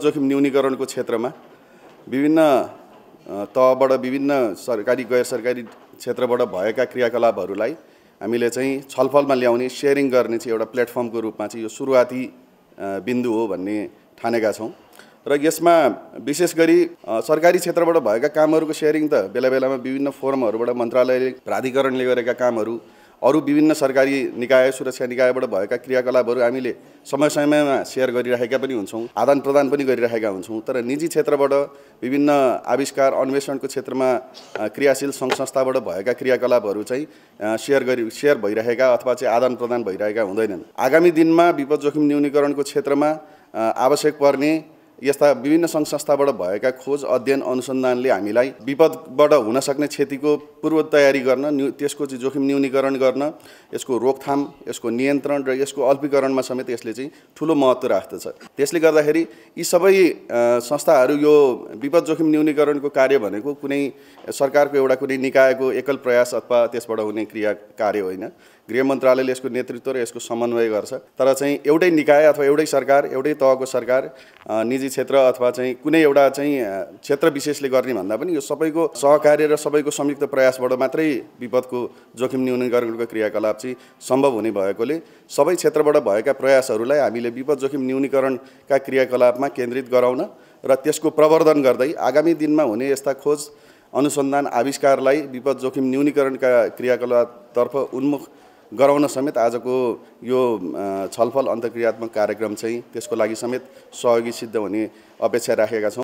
जोखिम न्यूनीकरणको क्षेत्रमा विभिन्न तहबाट विभिन्न सरकारी गैर सरकारी क्षेत्रबाट भएका क्रियाकलापहरूलाई हामीले चाहिँ छलफलमा ल्याउने सेयरिङ गर्ने चाहिँ एउटा प्लेटफर्मको रूपमा चाहिँ यो सुरुवाती बिन्दु हो भन्ने ठानेका छौँ र यसमा विशेष गरी सरकारी क्षेत्रबाट भएका कामहरूको सेयरिङ त बेला बेलामा विभिन्न फोरमहरूबाट मन्त्रालयले प्राधिकरणले गरेका कामहरू अरू विभिन्न सरकारी निकाय सुरक्षा निकायबाट भएका क्रियाकलापहरू हामीले समय समयमा सेयर गरिराखेका पनि हुन्छौँ आदान प्रदान पनि गरिराखेका हुन्छौँ तर निजी क्षेत्रबाट विभिन्न आविष्कार अन्वेषणको क्षेत्रमा क्रियाशील सङ्घ संस्थाबाट भएका क्रियाकलापहरू चाहिँ सेयर गरि सेयर भइरहेका अथवा चाहिँ आदान प्रदान भइरहेका हुँदैनन् आगामी दिनमा विपद जोखिम न्यूनीकरणको क्षेत्रमा आवश्यक पर्ने यस्ता विभिन्न सङ्घ संस्थाबाट भएका खोज अध्ययन अनुसन्धानले हामीलाई विपदबाट हुन सक्ने क्षतिको पूर्व तयारी गर्न त्यसको चाहिँ जोखिम न्यूनीकरण गर्न यसको रोकथाम यसको नियन्त्रण र यसको अल्पीकरणमा समेत यसले चाहिँ ठुलो महत्त्व राख्दछ त्यसले गर्दाखेरि यी सबै संस्थाहरू यो विपद जोखिम न्यूनीकरणको कार्य भनेको कुनै सरकारको एउटा कुनै निकायको एकल प्रयास अथवा त्यसबाट हुने क्रिया कार्य होइन गृह मन्त्रालयले यसको नेतृत्व र यसको समन्वय गर्छ तर चाहिँ एउटै निकाय अथवा एउटै सरकार एउटै तहको सरकार निजी क्षेत्र अथवा चाहिँ कुनै एउटा चाहिँ क्षेत्र विशेषले गर्ने भन्दा पनि यो सबैको सहकार्य र सबैको संयुक्त प्रयासबाट मात्रै विपदको जोखिम न्यूनीकरणको क्रियाकलाप चाहिँ सम्भव हुने भएकोले सबै क्षेत्रबाट भएका प्रयासहरूलाई हामीले विपद जोखिम न्यूनीकरणका क्रियाकलापमा केन्द्रित गराउन र त्यसको प्रवर्धन गर्दै आगामी दिनमा हुने यस्ता खोज अनुसन्धान आविष्कारलाई विपद जोखिम न्यूनीकरणका क्रियाकलापतर्फ उन्मुख गराउन समेत आजको यो छलफल अन्तक्रियात्मक कार्यक्रम चाहिँ त्यसको लागि समेत सहयोगी सिद्ध हुने अपेक्षा राखेका छौँ